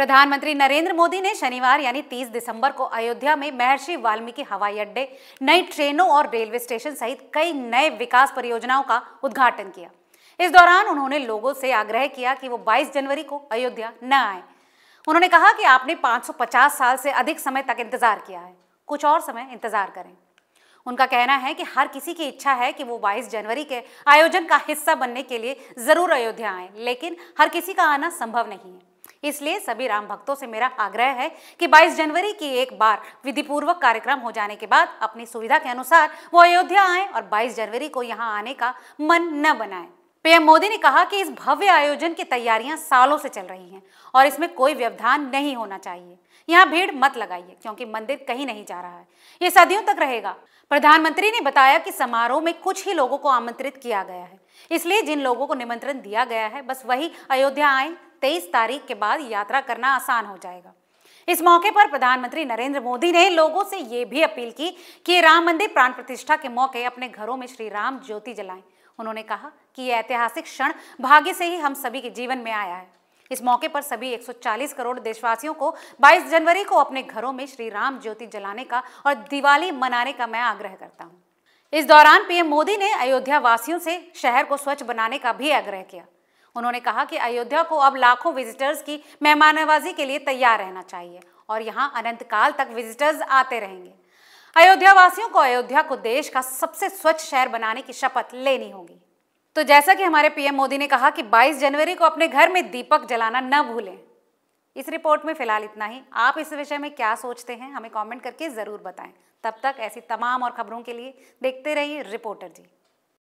प्रधानमंत्री नरेंद्र मोदी ने शनिवार यानी 30 दिसंबर को अयोध्या में महर्षि वाल्मीकि हवाई अड्डे नई ट्रेनों और रेलवे स्टेशन सहित कई नए विकास परियोजनाओं का उद्घाटन किया इस दौरान उन्होंने लोगों से आग्रह किया कि वो 22 जनवरी को अयोध्या न आए उन्होंने कहा कि आपने 550 साल से अधिक समय तक इंतजार किया है कुछ और समय इंतजार करें उनका कहना है कि हर किसी की इच्छा है कि वो 22 जनवरी के आयोजन का हिस्सा बनने के लिए ज़रूर अयोध्या आए लेकिन हर किसी का आना संभव नहीं है इसलिए सभी राम भक्तों से मेरा आग्रह है कि 22 जनवरी की एक बार विधिपूर्वक कार्यक्रम हो जाने के बाद अपनी सुविधा के अनुसार वो अयोध्या आए और 22 जनवरी को यहाँ आने का मन न बनाए पीएम मोदी ने कहा कि इस भव्य आयोजन की तैयारियां सालों से चल रही हैं और इसमें कोई व्यवधान नहीं होना चाहिए यहाँ भीड़ मत लगाइए क्योंकि मंदिर कहीं नहीं जा रहा है ये सदियों तक रहेगा प्रधानमंत्री ने बताया कि समारोह में कुछ ही लोगों को आमंत्रित किया गया है इसलिए जिन लोगों को निमंत्रण दिया गया है बस वही अयोध्या आए तेईस तारीख के बाद यात्रा करना आसान हो जाएगा इस मौके पर प्रधानमंत्री नरेंद्र मोदी ने लोगों से यह भी अपील की कि राम मंदिर प्राण प्रतिष्ठा के मौके अपने घरों में श्री राम ज्योति जलाएं उन्होंने कहा कि यह ऐतिहासिक क्षण भाग्य से ही हम सभी के जीवन में आया है इस मौके पर सभी 140 करोड़ देशवासियों को 22 जनवरी को अपने घरों में श्री राम ज्योति जलाने का और दिवाली मनाने का मैं आग्रह करता हूँ इस दौरान पीएम मोदी ने अयोध्या वासियों से शहर को स्वच्छ बनाने का भी आग्रह किया उन्होंने कहा कि अयोध्या को अब लाखों विजिटर्स की मेहमानबाजी के लिए तैयार रहना चाहिए और यहाँ अनंत काल तक विजिटर्स आते रहेंगे अयोध्या वासियों को अयोध्या को देश का सबसे स्वच्छ शहर बनाने की शपथ लेनी होगी तो जैसा कि हमारे पीएम मोदी ने कहा कि 22 जनवरी को अपने घर में दीपक जलाना न भूलें इस रिपोर्ट में फिलहाल इतना ही आप इस विषय में क्या सोचते हैं हमें कमेंट करके ज़रूर बताएं तब तक ऐसी तमाम और खबरों के लिए देखते रहिए रिपोर्टर जी